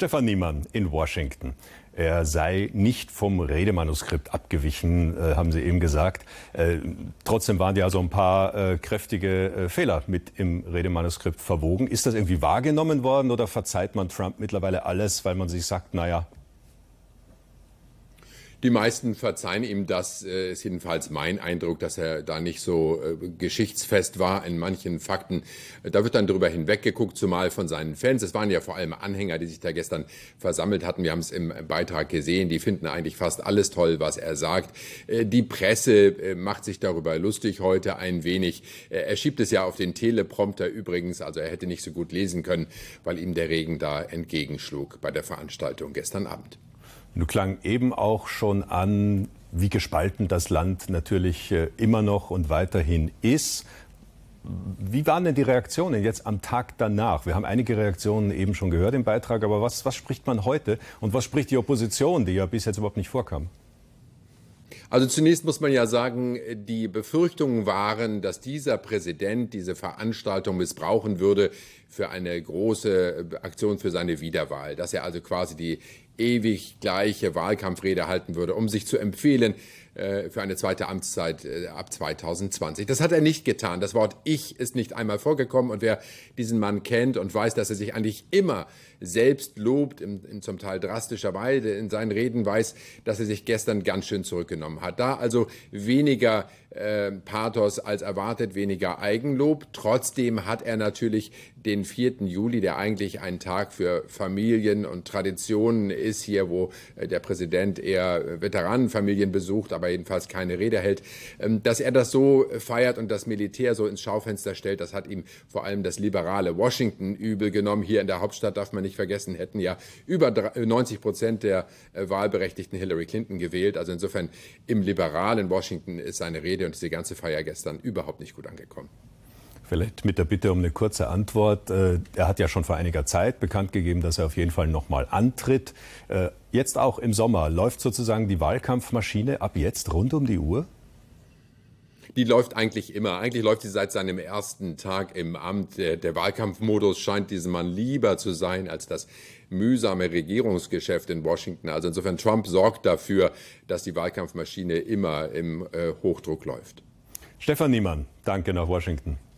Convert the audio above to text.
Stefan Niemann in Washington. Er sei nicht vom Redemanuskript abgewichen, äh, haben Sie eben gesagt. Äh, trotzdem waren ja so ein paar äh, kräftige Fehler mit im Redemanuskript verwogen. Ist das irgendwie wahrgenommen worden oder verzeiht man Trump mittlerweile alles, weil man sich sagt, naja, die meisten verzeihen ihm das, äh, ist jedenfalls mein Eindruck, dass er da nicht so äh, geschichtsfest war in manchen Fakten. Da wird dann drüber hinweggeguckt, zumal von seinen Fans. Es waren ja vor allem Anhänger, die sich da gestern versammelt hatten. Wir haben es im Beitrag gesehen. Die finden eigentlich fast alles toll, was er sagt. Äh, die Presse macht sich darüber lustig heute ein wenig. Er schiebt es ja auf den Teleprompter übrigens. Also er hätte nicht so gut lesen können, weil ihm der Regen da entgegenschlug bei der Veranstaltung gestern Abend. Du klang eben auch schon an, wie gespalten das Land natürlich äh, immer noch und weiterhin ist. Wie waren denn die Reaktionen jetzt am Tag danach? Wir haben einige Reaktionen eben schon gehört im Beitrag, aber was, was spricht man heute und was spricht die Opposition, die ja bis jetzt überhaupt nicht vorkam? Also zunächst muss man ja sagen, die Befürchtungen waren, dass dieser Präsident diese Veranstaltung missbrauchen würde für eine große Aktion für seine Wiederwahl, dass er also quasi die ewig gleiche Wahlkampfrede halten würde, um sich zu empfehlen äh, für eine zweite Amtszeit äh, ab 2020. Das hat er nicht getan. Das Wort Ich ist nicht einmal vorgekommen. Und wer diesen Mann kennt und weiß, dass er sich eigentlich immer selbst lobt, im, in zum Teil drastischer Weise in seinen Reden, weiß, dass er sich gestern ganz schön zurückgenommen hat. Da also weniger äh, Pathos als erwartet, weniger Eigenlob. Trotzdem hat er natürlich den 4. Juli, der eigentlich ein Tag für Familien und Traditionen ist, hier, wo äh, der Präsident eher äh, Veteranenfamilien besucht, aber jedenfalls keine Rede hält. Ähm, dass er das so feiert und das Militär so ins Schaufenster stellt, das hat ihm vor allem das liberale Washington übel genommen. Hier in der Hauptstadt darf man nicht vergessen, hätten ja über 90 äh, Prozent der Wahlberechtigten Hillary Clinton gewählt. Also insofern im liberalen Washington ist seine Rede Rede und ist die ganze Feier gestern überhaupt nicht gut angekommen. Vielleicht mit der Bitte um eine kurze Antwort. Äh, er hat ja schon vor einiger Zeit bekannt gegeben, dass er auf jeden Fall nochmal antritt. Äh, jetzt auch im Sommer läuft sozusagen die Wahlkampfmaschine ab jetzt rund um die Uhr? die läuft eigentlich immer. Eigentlich läuft sie seit seinem ersten Tag im Amt. Der, der Wahlkampfmodus scheint diesem Mann lieber zu sein als das mühsame Regierungsgeschäft in Washington. Also insofern, Trump sorgt dafür, dass die Wahlkampfmaschine immer im äh, Hochdruck läuft. Stefan Niemann, danke nach Washington.